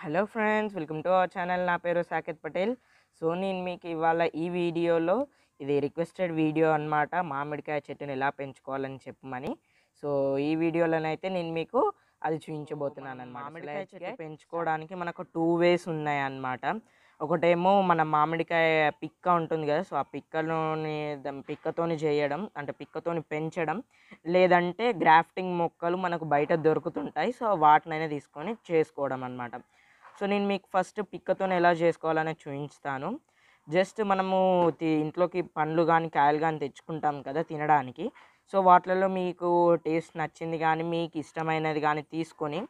hello friends welcome to our channel నా పేరు Saketh Patel so నేను మీకు ఇవాళ ఈ వీడియోలో ఇది రిక్వెస్టెడ్ వీడియో అనమాట మామిడికాయ చెట్టుని ఎలా పెంచుకోవాలని చెప్పమని సో ఈ వీడియోలోనైతే నేను మీకు అది చూపించబోతున్నాను మామిడికాయ చెట్టు పెంచుకోవడానికి మనకు టూ వేస్ ఉన్నాయి అన్నమాట ఒకటేమో మన మామిడికాయ పిక్క ఉంటుంది కదా సో ఆ పిక్కలోని పిక్కతోని చేయడం అంటే పిక్కతోని పెంచడం లేదంటే గ్రాఫ్టింగ్ మొక్కలు మనకు బయట దొరుకుతుంటాయి సో వాటినైనా తీసుకొని చేసుకోవడం అనమాట సో నేను మీకు ఫస్ట్ పిక్కతో ఎలా చేసుకోవాలని చూపిస్తాను జస్ట్ మనము ఇంట్లోకి పండ్లు కానీ కాయలు కానీ తెచ్చుకుంటాం కదా తినడానికి సో వాటిలలో మీకు టేస్ట్ నచ్చింది కానీ మీకు ఇష్టమైనది కానీ తీసుకొని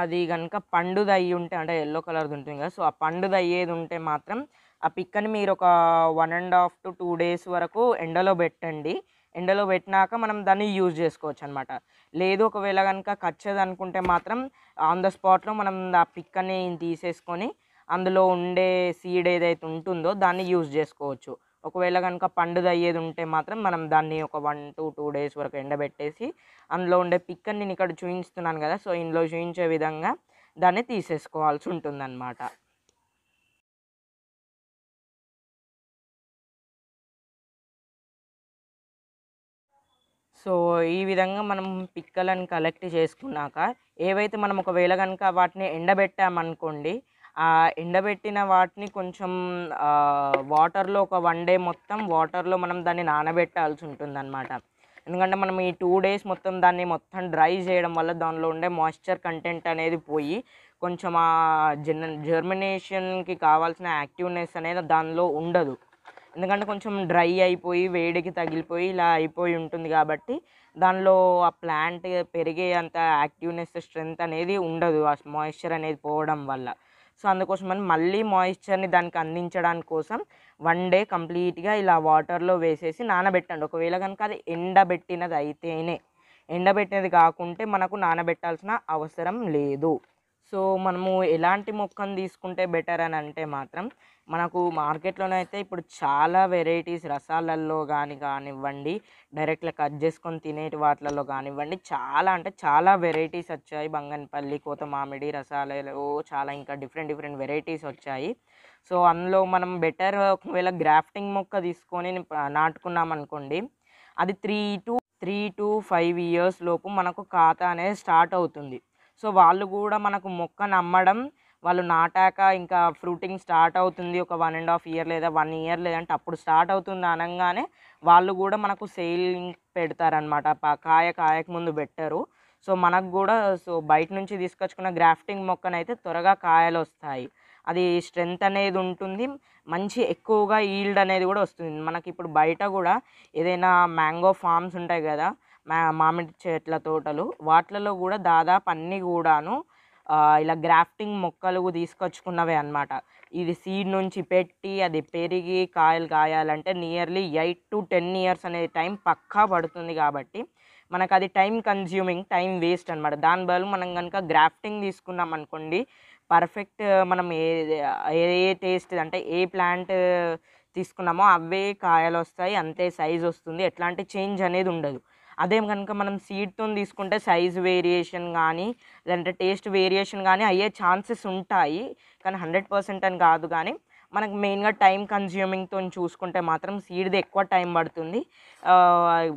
అది కనుక పండుది అయ్యి ఉంటే అంటే ఎల్లో కలర్ది ఉంటుంది కదా సో ఆ పండుది అయ్యేది ఉంటే మాత్రం ఆ పిక్కని మీరు ఒక one and half to two days వరకు ఎండలో పెట్టండి ఎండలో పెట్టినాక మనం దాన్ని యూజ్ చేసుకోవచ్చు అనమాట లేదు ఒకవేళ కనుక కచ్చేది అనుకుంటే మాత్రం ఆన్ ద స్పాట్లో మనం ఆ పిక్ అనేది తీసేసుకొని అందులో ఉండే సీడ్ ఏదైతే ఉంటుందో దాన్ని యూజ్ చేసుకోవచ్చు ఒకవేళ కనుక పండుది అయ్యేది ఉంటే మాత్రం మనం దాన్ని ఒక వన్ టూ టూ డేస్ వరకు ఎండబెట్టేసి అందులో ఉండే అని నేను ఇక్కడ చూపిస్తున్నాను కదా సో ఇందులో చూపించే విధంగా దాన్ని తీసేసుకోవాల్సి ఉంటుందన్నమాట సో ఈ విధంగా మనం పిక్కలను కలెక్ట్ చేసుకున్నాక ఏవైతే మనం ఒకవేళ కనుక వాటిని ఎండబెట్టామనుకోండి ఆ ఎండబెట్టిన వాటిని కొంచెం వాటర్లో ఒక వన్ డే మొత్తం వాటర్లో మనం దాన్ని నానబెట్టాల్సి ఉంటుందన్నమాట ఎందుకంటే మనం ఈ టూ డేస్ మొత్తం దాన్ని మొత్తం డ్రై చేయడం వల్ల దానిలో ఉండే మాయిశ్చర్ కంటెంట్ అనేది పోయి కొంచెం ఆ జర్మినేషన్కి కావాల్సిన యాక్టివ్నెస్ అనేది దానిలో ఉండదు ఎందుకంటే కొంచెం డ్రై అయిపోయి వేడికి తగిలిపోయి ఇలా అయిపోయి ఉంటుంది కాబట్టి దానిలో ఆ ప్లాంట్ పెరిగే అంత యాక్టివ్నెస్ స్ట్రెంగ్త్ అనేది ఉండదు ఆ మాయిశ్చర్ అనేది పోవడం వల్ల సో అందుకోసం మనం మళ్ళీ మాయిశ్చర్ని దానికి అందించడానికి కోసం వన్ డే కంప్లీట్గా ఇలా వాటర్లో వేసేసి నానబెట్టండి ఒకవేళ కనుక అది ఎండబెట్టినది అయితేనే ఎండబెట్టినది కాకుంటే మనకు నానబెట్టాల్సిన అవసరం లేదు సో మనము ఎలాంటి మొక్కను తీసుకుంటే బెటర్ అని అంటే మాత్రం మనకు మార్కెట్లోనే అయితే ఇప్పుడు చాలా వెరైటీస్ రసాలల్లో కానీ కానివ్వండి డైరెక్ట్గా కట్ చేసుకొని తినేటి వాటిలలో కానివ్వండి చాలా అంటే చాలా వెరైటీస్ వచ్చాయి బంగన్పల్లి కోత మామిడి రసాలలో చాలా ఇంకా డిఫరెంట్ డిఫరెంట్ వెరైటీస్ వచ్చాయి సో అందులో మనం బెటర్ ఒకవేళ గ్రాఫ్టింగ్ మొక్క తీసుకొని నాటుకున్నాం అనుకోండి అది three to three to five years లోపు మనకు ఖాతా అనేది స్టార్ట్ అవుతుంది సో వాళ్ళు కూడా మనకు మొక్కను అమ్మడం వాళ్ళు నాటాక ఇంకా ఫ్రూటింగ్ స్టార్ట్ అవుతుంది ఒక వన్ అండ్ హాఫ్ ఇయర్ లేదా వన్ ఇయర్ లేదంటే అప్పుడు స్టార్ట్ అవుతుంది అనగానే వాళ్ళు కూడా మనకు సేలింగ్ పెడతారనమాట కాయ కాయకు ముందు పెట్టరు సో మనకు కూడా సో బయట నుంచి తీసుకొచ్చుకున్న గ్రాఫ్టింగ్ మొక్కనైతే త్వరగా కాయలు వస్తాయి అది స్ట్రెంగ్త్ అనేది ఉంటుంది మంచి ఎక్కువగా ఈల్డ్ అనేది కూడా వస్తుంది మనకి ఇప్పుడు బయట కూడా ఏదైనా మ్యాంగో ఫామ్స్ ఉంటాయి కదా మా మామిడి చెట్ల తోటలు వాటిలలో కూడా దాదాపు అన్నీ కూడాను ఇలా గ్రాఫ్టింగ్ మొక్కలు తీసుకొచ్చుకున్నవే అనమాట ఇది సీడ్ నుంచి పెట్టి అది పెరిగి కాయలు కాయాలంటే nearly eight to ten years అనేది టైం పక్కా పడుతుంది కాబట్టి మనకు అది టైం కన్జ్యూమింగ్ టైం వేస్ట్ అనమాట దాని బదులు మనం కనుక గ్రాఫ్టింగ్ తీసుకున్నాం అనుకోండి పర్ఫెక్ట్ మనం ఏ ఏ టేస్ట్ అంటే ఏ ప్లాంట్ తీసుకున్నామో అవే కాయలు వస్తాయి అంతే సైజ్ వస్తుంది ఎట్లాంటి చేంజ్ అనేది ఉండదు అదే కనుక మనం సీడ్తో తీసుకుంటే సైజ్ వేరియేషన్ కానీ లేదంటే టేస్ట్ వేరియేషన్ కానీ అయ్యే ఛాన్సెస్ ఉంటాయి కానీ హండ్రెడ్ పర్సెంట్ అని కాదు కానీ మనకు మెయిన్గా టైం కన్జ్యూమింగ్తో చూసుకుంటే మాత్రం సీడ్ది ఎక్కువ టైం పడుతుంది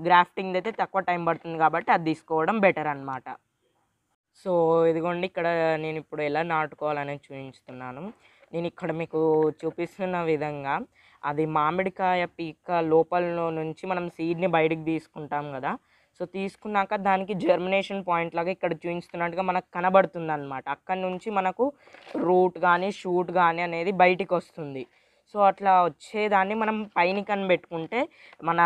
గ్రాఫ్టింగ్ది అయితే తక్కువ టైం పడుతుంది కాబట్టి అది తీసుకోవడం బెటర్ అనమాట సో ఇదిగోండి ఇక్కడ నేను ఇప్పుడు ఎలా నాటుకోవాలనేది చూపించుతున్నాను నేను ఇక్కడ మీకు చూపిస్తున్న విధంగా అది మామిడికాయ పీక లోపల నుంచి మనం సీడ్ని బయటికి తీసుకుంటాం కదా సో తీసుకున్నాక దానికి జర్మినేషన్ పాయింట్ లాగా ఇక్కడ చూపిస్తున్నట్టుగా మనకు కనబడుతుంది అనమాట అక్కడ నుంచి మనకు రూట్ కానీ షూట్ కానీ అనేది బయటికి వస్తుంది సో అట్లా వచ్చేదాన్ని మనం పైన కనిపెట్టుకుంటే మన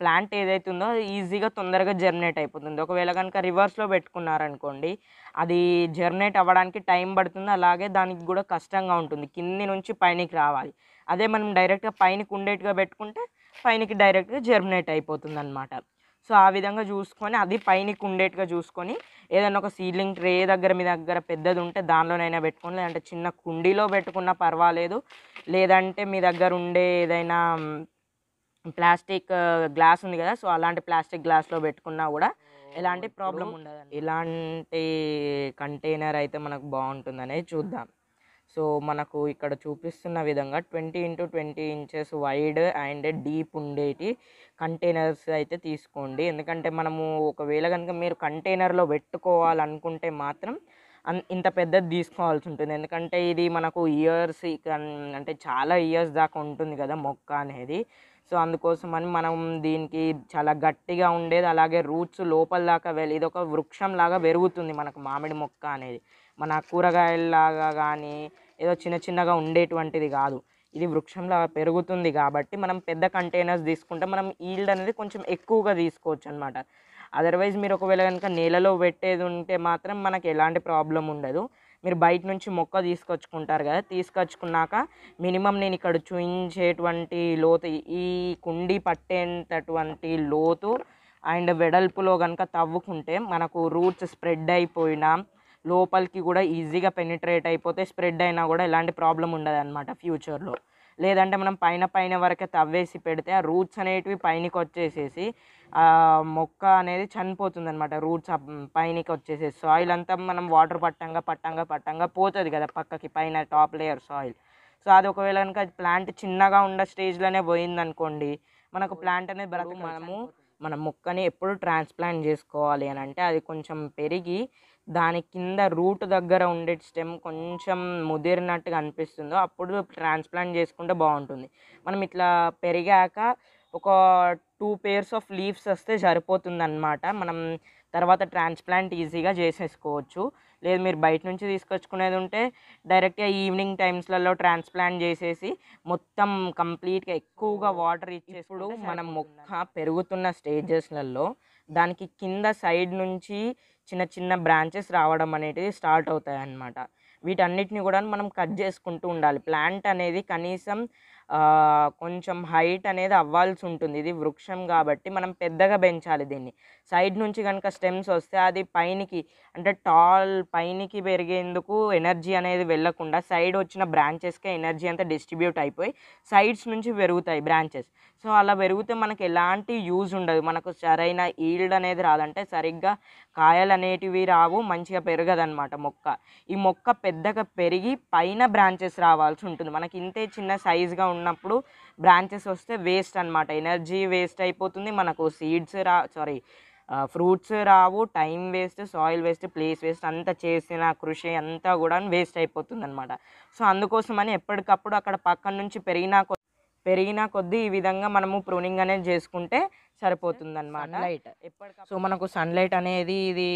ప్లాంట్ ఏదైతే ఉందో ఈజీగా తొందరగా జర్మినేట్ అయిపోతుంది ఒకవేళ కనుక రివర్స్లో పెట్టుకున్నారనుకోండి అది జర్మినేట్ అవ్వడానికి టైం పడుతుంది అలాగే దానికి కూడా కష్టంగా ఉంటుంది కింది నుంచి పైనకి రావాలి అదే మనం డైరెక్ట్గా పైన కుండేట్గా పెట్టుకుంటే పైనకి డైరెక్ట్గా జర్మినేట్ అయిపోతుంది అనమాట సో ఆ విధంగా చూసుకొని అది పైన ఉండేట్టుగా చూసుకొని ఏదైనా ఒక సీలింగ్ ట్రే దగ్గర మీ దగ్గర పెద్దది ఉంటే దానిలోనైనా పెట్టుకోండి లేదంటే చిన్న కుండీలో పెట్టుకున్నా పర్వాలేదు లేదంటే మీ దగ్గర ఉండే ఏదైనా ప్లాస్టిక్ గ్లాస్ ఉంది కదా సో అలాంటి ప్లాస్టిక్ గ్లాస్లో పెట్టుకున్నా కూడా ఎలాంటి ప్రాబ్లం ఉండదు ఇలాంటి కంటైనర్ అయితే మనకు బాగుంటుందనేది చూద్దాం సో మనకు ఇక్కడ చూపిస్తున్న విధంగా twenty into twenty inches wide and deep ఉండేటి కంటైనర్స్ అయితే తీసుకోండి ఎందుకంటే మనము ఒకవేళ కనుక మీరు కంటైనర్లో పెట్టుకోవాలనుకుంటే మాత్రం అన్ ఇంత పెద్దది తీసుకోవాల్సి ఉంటుంది ఎందుకంటే ఇది మనకు ఇయర్స్ అంటే చాలా ఇయర్స్ దాకా ఉంటుంది కదా మొక్క అనేది సో అందుకోసం అని మనం దీనికి చాలా గట్టిగా ఉండేది అలాగే రూట్స్ లోపల దాకా వెళ్ళి ఇది ఒక వృక్షంలాగా పెరుగుతుంది మనకు మామిడి మొక్క అనేది మన కూరగాయల లాగా కానీ ఏదో చిన్న చిన్నగా ఉండేటువంటిది కాదు ఇది వృక్షంలో పెరుగుతుంది కాబట్టి మనం పెద్ద కంటైనర్స్ తీసుకుంటే మనం ఈల్డ్ అనేది కొంచెం ఎక్కువగా తీసుకోవచ్చు అనమాట అదర్వైజ్ మీరు ఒకవేళ కనుక నేలలో పెట్టేది ఉంటే మాత్రం మనకి ఎలాంటి ప్రాబ్లం ఉండదు మీరు బయట నుంచి మొక్క తీసుకొచ్చుకుంటారు కదా తీసుకొచ్చుకున్నాక మినిమం నేను ఇక్కడ చూపించేటువంటి లోతు ఈ కుండి పట్టేంతటువంటి లోతు అండ్ వెడల్పులో కనుక తవ్వుకుంటే మనకు రూట్స్ స్ప్రెడ్ అయిపోయినా లోపలికి కూడా ఈజీగా పెనిట్రేట్ అయిపోతే స్ప్రెడ్ అయినా కూడా ఎలాంటి ప్రాబ్లం ఉండదు అనమాట ఫ్యూచర్లో లేదంటే మనం పైన పైన వరకే తవ్వేసి పెడితే ఆ రూట్స్ అనేటివి పైనకి వచ్చేసేసి మొక్క అనేది చనిపోతుంది అనమాట రూట్స్ పైనకి వచ్చేసేసి సాయిల్ అంతా మనం వాటర్ పట్టంగా పట్టంగా పట్టంగా పోతుంది కదా పక్కకి పైన టాప్ లేయర్ సాయిల్ సో అది ఒకవేళ కనుక ప్లాంట్ చిన్నగా ఉన్న స్టేజ్లోనే పోయిందనుకోండి మనకు ప్లాంట్ అనేది బ్రతుకు మనము మన మొక్కని ఎప్పుడు ట్రాన్స్ప్లాంట్ చేసుకోవాలి అని అంటే అది కొంచెం పెరిగి దాని కింద రూట్ దగ్గర ఉండే స్టెమ్ కొంచెం ముదిరినట్టుగా అనిపిస్తుందో అప్పుడు ట్రాన్స్ప్లాంట్ చేసుకుంటే బాగుంటుంది మనం ఇట్లా పెరిగాక ఒక టూ పేర్స్ ఆఫ్ లీవ్స్ వస్తే సరిపోతుంది అనమాట మనం తర్వాత ట్రాన్స్ప్లాంట్ ఈజీగా చేసేసుకోవచ్చు లేదు మీరు బయట నుంచి తీసుకొచ్చుకునేది ఉంటే డైరెక్ట్గా ఈవినింగ్ టైమ్స్లలో ట్రాన్స్ప్లాంట్ చేసేసి మొత్తం కంప్లీట్గా ఎక్కువగా వాటర్ ఇచ్చేప్పుడు మనం మొక్క పెరుగుతున్న స్టేజెస్లలో దానికి కింద సైడ్ నుంచి చిన్న చిన్న బ్రాంచెస్ రావడం అనేటిది స్టార్ట్ అవుతాయి అన్నమాట వీటన్నిటిని కూడా మనం కట్ చేసుకుంటూ ఉండాలి ప్లాంట్ అనేది కనీసం కొంచెం హైట్ అనేది అవ్వాల్సి ఉంటుంది ఇది వృక్షం కాబట్టి మనం పెద్దగా పెంచాలి దీన్ని సైడ్ నుంచి కనుక స్టెమ్స్ వస్తే అది పైనికి అంటే టాల్ పైనికి పెరిగేందుకు ఎనర్జీ అనేది వెళ్ళకుండా సైడ్ వచ్చిన బ్రాంచెస్కే ఎనర్జీ అంతా డిస్ట్రిబ్యూట్ అయిపోయి సైడ్స్ నుంచి పెరుగుతాయి బ్రాంచెస్ సో అలా పెరిగితే మనకి ఎలాంటి యూజ్ ఉండదు మనకు సరైన ఈల్డ్ అనేది రాదంటే సరిగ్గా కాయలు అనేటివి రావు మంచిగా పెరగదనమాట మొక్క ఈ మొక్క పెద్ద పెద్దగా పెరిగి పైన బ్రాంచెస్ రావాల్సి ఉంటుంది మనకి ఇంతే చిన్న సైజుగా ఉన్నప్పుడు బ్రాంచెస్ వస్తే వేస్ట్ అనమాట ఎనర్జీ వేస్ట్ అయిపోతుంది మనకు సీడ్స్ రా సారీ ఫ్రూట్స్ రావు time waste soil waste place waste అంతా చేసిన కృషి అంతా కూడా వేస్ట్ అయిపోతుంది అనమాట సో అందుకోసమని ఎప్పటికప్పుడు అక్కడ పక్కన నుంచి పెరిగిన పెరిగిన కొద్దీ ఈ విధంగా మనము ప్రూనింగ్ అనేది చేసుకుంటే సరిపోతుంది అనమాట లైట్ సో మనకు సన్లైట్ అనేది ఇది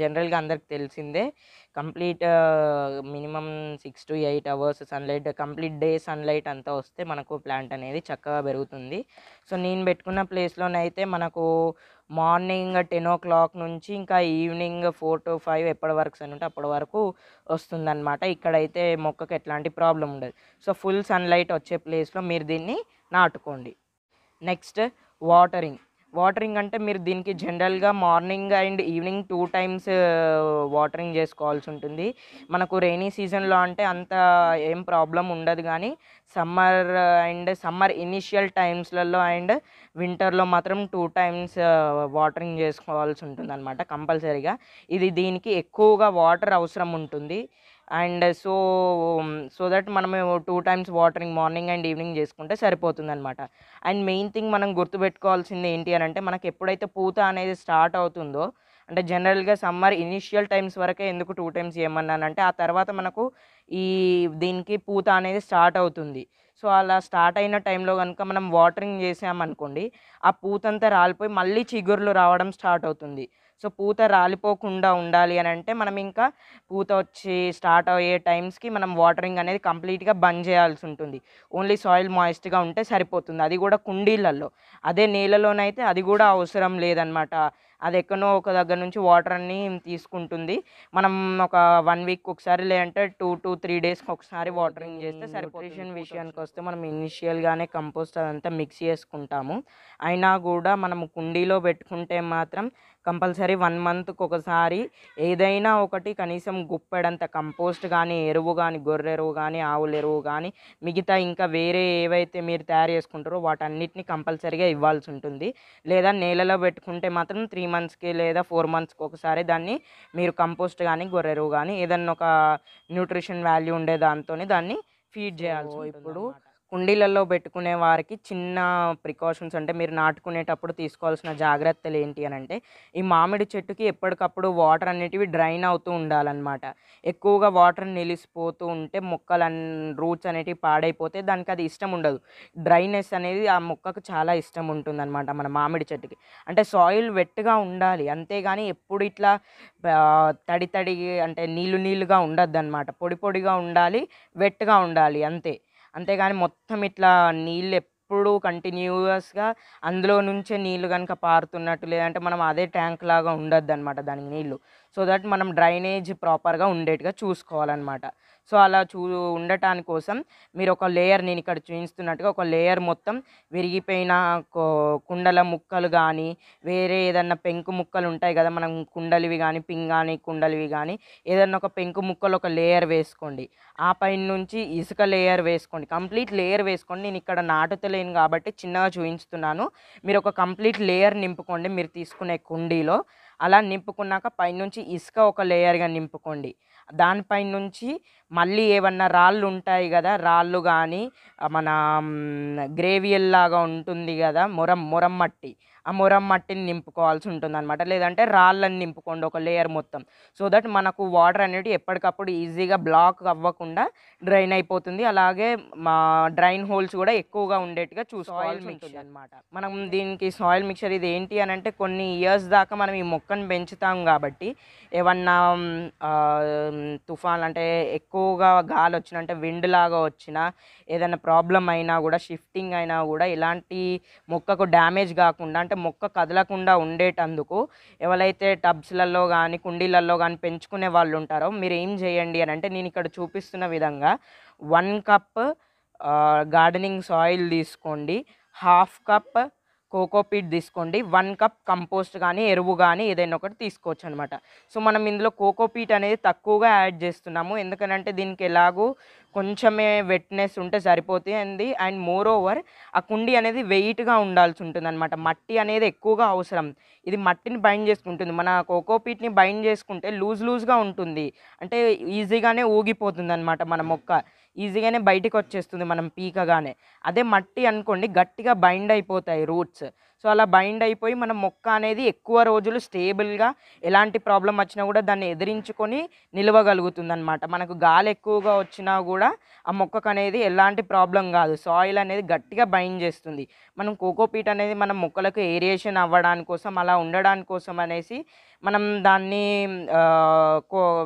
జనరల్గా అందరికి తెలిసిందే complete minimum six to eight hours sunlight complete day sunlight అంతా వస్తే మనకు ప్లాంట్ అనేది చక్కగా పెరుగుతుంది సో నేను పెట్టుకున్న ప్లేస్లోనైతే మనకు మార్నింగ్ టెన్ ఓ క్లాక్ నుంచి ఇంకా ఈవినింగ్ ఫోర్ టు ఫైవ్ ఎప్పటి వరకు సన్ ఉంటే అప్పటి వరకు వస్తుందన్నమాట ఇక్కడైతే మొక్కకు ఎట్లాంటి ప్రాబ్లం ఉండదు సో ఫుల్ సన్లైట్ వచ్చే ప్లేస్లో మీరు దీన్ని నాటుకోండి నెక్స్ట్ వాటరింగ్ వాటరింగ్ అంటే మీరు దీనికి జనరల్గా morning and evening two times watering చేసుకోవాల్సి ఉంటుంది మనకు రెయినీ సీజన్లో అంటే అంత ఏం ప్రాబ్లం ఉండదు కానీ సమ్మర్ అండ్ సమ్మర్ ఇనిషియల్ టైమ్స్లలో అండ్ వింటర్లో మాత్రం టూ టైమ్స్ వాటరింగ్ చేసుకోవాల్సి ఉంటుంది అనమాట కంపల్సరీగా ఇది దీనికి ఎక్కువగా వాటర్ అవసరం ఉంటుంది అండ్ సో సో దట్ మనము two times watering morning and evening చేసుకుంటే సరిపోతుంది అనమాట అండ్ మెయిన్ థింగ్ మనం గుర్తుపెట్టుకోవాల్సింది ఏంటి అని అంటే మనకు ఎప్పుడైతే పూత అనేది స్టార్ట్ అవుతుందో అంటే జనరల్గా సమ్మర్ ఇనిషియల్ టైమ్స్ వరకే ఎందుకు టూ టైమ్స్ ఏమన్నానంటే ఆ తర్వాత మనకు ఈ దీనికి పూత అనేది స్టార్ట్ అవుతుంది సో అలా స్టార్ట్ అయిన టైంలో కనుక మనం వాటరింగ్ చేసామనుకోండి ఆ పూతంతా రాలిపోయి మళ్ళీ చిగురులు రావడం స్టార్ట్ అవుతుంది సో పూత రాలిపోకుండా ఉండాలి అని అంటే మనం ఇంకా పూత వచ్చి స్టార్ట్ అయ్యే టైమ్స్కి మనం వాటరింగ్ అనేది కంప్లీట్గా బంద్ చేయాల్సి ఉంటుంది ఓన్లీ సాయిల్ మాయిస్ట్గా ఉంటే సరిపోతుంది అది కూడా కుండీలలో అదే నీళ్ళలోనైతే అది కూడా అవసరం లేదనమాట అది ఎక్కడో ఒక దగ్గర నుంచి వాటర్ అన్ని తీసుకుంటుంది మనం ఒక వన్ వీక్ ఒకసారి లేదంటే టూ టు త్రీ డేస్కి ఒకసారి వాటరింగ్ చేస్తే సరిపోషన్ విషయానికి వస్తే మనం ఇనిషియల్గానే కంపోస్ట్ అదంతా మిక్స్ చేసుకుంటాము అయినా కూడా మనం కుండీలో పెట్టుకుంటే మాత్రం కంపల్సరీ వన్ మంత్కి ఒకసారి ఏదైనా ఒకటి కనీసం గుప్పెడంత కంపోస్ట్ కానీ ఎరువు కానీ గొర్రె ఎరువు కానీ ఆవుల ఎరువు కానీ మిగతా ఇంకా వేరే ఏవైతే మీరు తయారు చేసుకుంటారో వాటన్నిటిని కంపల్సరీగా ఇవ్వాల్సి ఉంటుంది లేదా నేలలో పెట్టుకుంటే మాత్రం త్రీ మంత్స్కి లేదా ఫోర్ మంత్స్కి ఒకసారి దాన్ని మీరు కంపోస్ట్ కానీ గొర్రెరువు కానీ ఏదన్నా ఒక న్యూట్రిషన్ వాల్యూ ఉండే దాంతో దాన్ని ఫీడ్ చేయాలి ఇప్పుడు కుండీలలో పెట్టుకునే వారికి చిన్న ప్రికాషన్స్ అంటే మీరు నాటుకునేటప్పుడు తీసుకోవాల్సిన జాగ్రత్తలు ఏంటి అని అంటే ఈ మామిడి చెట్టుకి ఎప్పటికప్పుడు వాటర్ అనేటివి డ్రైన్ అవుతూ ఉండాలన్నమాట ఎక్కువగా వాటర్ నిలిసిపోతూ ఉంటే మొక్కలు రూట్స్ అనేటివి పాడైపోతే దానికి అది ఇష్టం ఉండదు డ్రైనెస్ అనేది ఆ మొక్కకు చాలా ఇష్టం ఉంటుందన్నమాట మన మామిడి చెట్టుకి అంటే సాయిల్ వెట్గా ఉండాలి అంతేగాని ఎప్పుడు ఇట్లా తడి తడి అంటే నీళ్ళు నీళ్ళుగా ఉండద్దు అనమాట పొడి పొడిగా ఉండాలి వెట్గా ఉండాలి అంతే అంతేగాని మొత్తం ఇట్లా నీళ్ళు ఎప్పుడూ కంటిన్యూస్గా అందులో నుంచే నీళ్ళు కనుక పారుతున్నట్టు లేదంటే మనం అదే ట్యాంక్ లాగా ఉండద్దు అనమాట దానికి నీళ్ళు సో దట్ మనం డ్రైనేజ్ ప్రాపర్గా ఉండేట్టుగా చూసుకోవాలన్నమాట సో అలా చూ ఉండటాని కోసం మీరు ఒక లేయర్ నేను ఇక్కడ చూపిస్తున్నట్టుగా ఒక లేయర్ మొత్తం విరిగిపోయిన కుండల ముక్కలు కానీ వేరే ఏదన్నా పెంకు ముక్కలు ఉంటాయి కదా మనం కుండలివి కానీ పింగాని కుండలివి కానీ ఏదన్నా ఒక పెంకు ముక్కలు ఒక లేయర్ వేసుకోండి ఆ పైన నుంచి ఇసుక లేయర్ వేసుకోండి కంప్లీట్ లేయర్ వేసుకోండి నేను ఇక్కడ నాటుతలేను కాబట్టి చిన్నగా చూపించుతున్నాను మీరు ఒక కంప్లీట్ లేయర్ నింపుకోండి మీరు తీసుకునే కుండీలో అలా నింపుకున్నాక పైనుంచి ఇసుక ఒక లేయర్గా నింపుకోండి దానిపైనుంచి నుంచి మళ్ళీ ఏమన్నా రాళ్ళు ఉంటాయి కదా రాళ్ళు కానీ మన గ్రేవియల్ లాగా ఉంటుంది కదా మురం మురం మట్టి ఆ మొరం మట్టిని నింపుకోవాల్సి ఉంటుంది అనమాట లేదంటే రాళ్ళని నింపుకోండి ఒక లేయర్ మొత్తం సో దట్ మనకు వాటర్ అనేది ఎప్పటికప్పుడు ఈజీగా బ్లాక్ అవ్వకుండా డ్రైన్ అయిపోతుంది అలాగే మా డ్రైన్ హోల్స్ కూడా ఎక్కువగా ఉండేట్టుగా చూసుకోవాలి మిక్చర్ అనమాట మనం దీనికి సాయిల్ మిక్చర్ ఇది ఏంటి అని అంటే కొన్ని ఇయర్స్ దాకా మనం ఈ మొక్కను పెంచుతాం కాబట్టి ఏమన్నా తుఫాన్ అంటే ఎక్కువగా గాలి వచ్చిన అంటే విండ్ లాగా వచ్చినా ఏదైనా ప్రాబ్లం అయినా కూడా షిఫ్టింగ్ అయినా కూడా ఇలాంటి మొక్కకు డ్యామేజ్ కాకుండా అంటే మొక్క కదలకుండా ఉండేటందుకు ఎవరైతే టబ్స్లలో కానీ కుండీలలో కానీ పెంచుకునే వాళ్ళు ఉంటారో మీరు ఏం చేయండి అని అంటే నేను ఇక్కడ చూపిస్తున్న విధంగా వన్ కప్ గార్డెనింగ్ సాయిల్ తీసుకోండి హాఫ్ కప్ కోకోపీట్ తీసుకోండి వన్ కప్ కంపోస్ట్ కానీ ఎరువు కానీ ఏదైనా ఒకటి తీసుకోవచ్చు అనమాట సో మనం ఇందులో కోకోపీట్ అనేది తక్కువగా యాడ్ చేస్తున్నాము ఎందుకనంటే దీనికి ఎలాగూ కొంచెమే వెట్నెస్ ఉంటే సరిపోతుంది అండ్ మోర్ ఓవర్ ఆ కుండీ అనేది వెయిట్గా ఉండాల్సి ఉంటుంది అనమాట మట్టి అనేది ఎక్కువగా అవసరం ఇది మట్టిని బైండ్ చేసుకుంటుంది మన కోకోపీట్ని బైండ్ చేసుకుంటే లూజ్ లూజ్గా ఉంటుంది అంటే ఈజీగానే ఊగిపోతుంది అనమాట మన మొక్క ఈజీగానే బయటకు వచ్చేస్తుంది మనం పీకగానే అదే మట్టి అనుకోండి గట్టిగా బైండ్ అయిపోతాయి రూట్స్ సో అలా బైండ్ అయిపోయి మన మొక్క అనేది ఎక్కువ రోజులు స్టేబుల్గా ఎలాంటి ప్రాబ్లం వచ్చినా కూడా దాన్ని ఎదిరించుకొని నిలవగలుగుతుంది అనమాట మనకు గాలి ఎక్కువగా వచ్చినా కూడా ఆ మొక్కకు అనేది ఎలాంటి ప్రాబ్లం కాదు సాయిల్ అనేది గట్టిగా బైండ్ చేస్తుంది మనం కోకోపీట్ అనేది మన మొక్కలకు ఏరియేషన్ అవ్వడానికి కోసం అలా ఉండడాని కోసం అనేసి మనం దాన్ని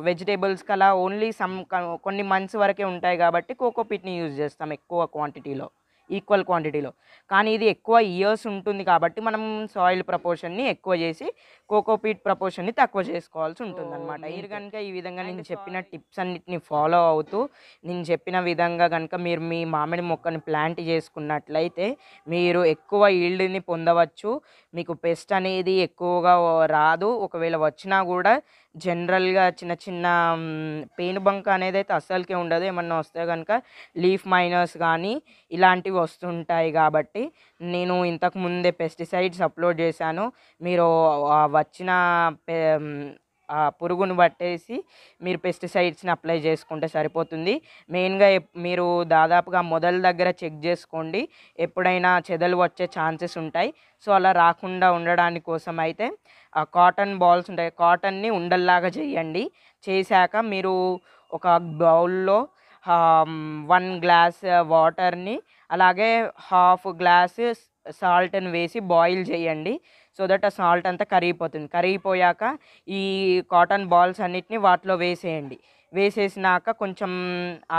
వెజిటేబుల్స్కి అలా ఓన్లీ సమ్ కొన్ని మంత్స్ వరకే ఉంటాయి కాబట్టి కోకోపీట్ని యూజ్ చేస్తాం ఎక్కువ క్వాంటిటీలో ఈక్వల్ క్వాంటిటీలో కానీ ఇది ఎక్కువ ఇయర్స్ ఉంటుంది కాబట్టి మనం సాయిల్ ప్రపోర్షన్ని ఎక్కువ చేసి కోకోపీట్ ప్రపోర్షన్ని తక్కువ చేసుకోవాల్సి ఉంటుంది అనమాట మీరు కనుక ఈ విధంగా నేను చెప్పిన టిప్స్ అన్నిటిని ఫాలో అవుతూ నేను చెప్పిన విధంగా కనుక మీరు మీ మామిడి మొక్కని ప్లాంట్ చేసుకున్నట్లయితే మీరు ఎక్కువ ఈల్డ్ని పొందవచ్చు మీకు పెస్ట్ అనేది ఎక్కువగా రాదు ఒకవేళ వచ్చినా కూడా జనరల్గా చిన్న చిన్న బంక్ అనేది అయితే అస్సలకే ఉండదు ఏమన్నా వస్తే కనుక లీఫ్ మైనర్స్ కానీ ఇలాంటివి వస్తుంటాయి కాబట్టి నేను ఇంతకుముందే పెస్టిసైడ్స్ అప్లోడ్ చేశాను మీరు వచ్చిన పురుగును పట్టేసి మీరు పెస్టిసైడ్స్ని అప్లై చేసుకుంటే సరిపోతుంది మెయిన్గా మీరు దాదాపుగా మొదల దగ్గర చెక్ చేసుకోండి ఎప్పుడైనా చెదలు వచ్చే ఛాన్సెస్ ఉంటాయి సో అలా రాకుండా ఉండడాని కోసం అయితే కాటన్ బాల్స్ ఉంటాయి కాటన్ని ఉండల్లాగా చేయండి చేశాక మీరు ఒక బౌల్లో వన్ గ్లాస్ వాటర్ని అలాగే హాఫ్ గ్లాస్ సాల్ట్ని వేసి బాయిల్ చేయండి సో దట్ ఆ సాల్ట్ అంతా కరిగిపోతుంది కరిగిపోయాక ఈ కాటన్ బాల్స్ అన్నిటిని వాటిలో వేసేయండి వేసేసినాక కొంచెం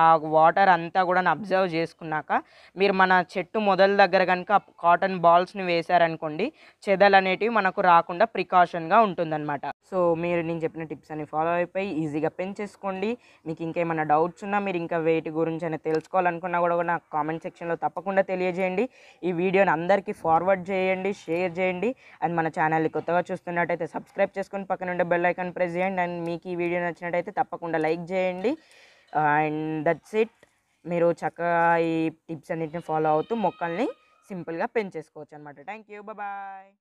ఆ వాటర్ అంతా కూడా అబ్జర్వ్ చేసుకున్నాక మీరు మన చెట్టు మొదల దగ్గర కనుక కాటన్ బాల్స్ని వేశారనుకోండి చెదలు అనేటివి మనకు రాకుండా ప్రికాషన్గా ఉంటుందన్నమాట సో మీరు నేను చెప్పిన టిప్స్ అన్ని ఫాలో అయిపోయి ఈజీగా పెంచేసుకోండి మీకు ఇంకేమైనా డౌట్స్ ఉన్నా మీరు ఇంకా వేటి గురించి అయినా తెలుసుకోవాలనుకున్నా కూడా నాకు కామెంట్ సెక్షన్లో తప్పకుండా తెలియజేయండి ఈ వీడియోని అందరికీ ఫార్వర్డ్ చేయండి షేర్ చేయండి అండ్ మన ఛానల్ని కొత్తగా చూస్తున్నట్టయితే సబ్స్క్రైబ్ చేసుకుని పక్కన ఉండే బెల్ ఐకాన్ ప్రెస్ చేయండి అండ్ మీకు ఈ వీడియో నచ్చినట్టయితే తప్పకుండా లైక్ చేయండి అండ్ దట్స్ ఇట్ మీరు చక్కగా ఈ టిప్స్ అన్నిటిని ఫాలో అవుతూ మొక్కల్ని సింపుల్గా పెంచేసుకోవచ్చు అనమాట థ్యాంక్ యూ బాయ్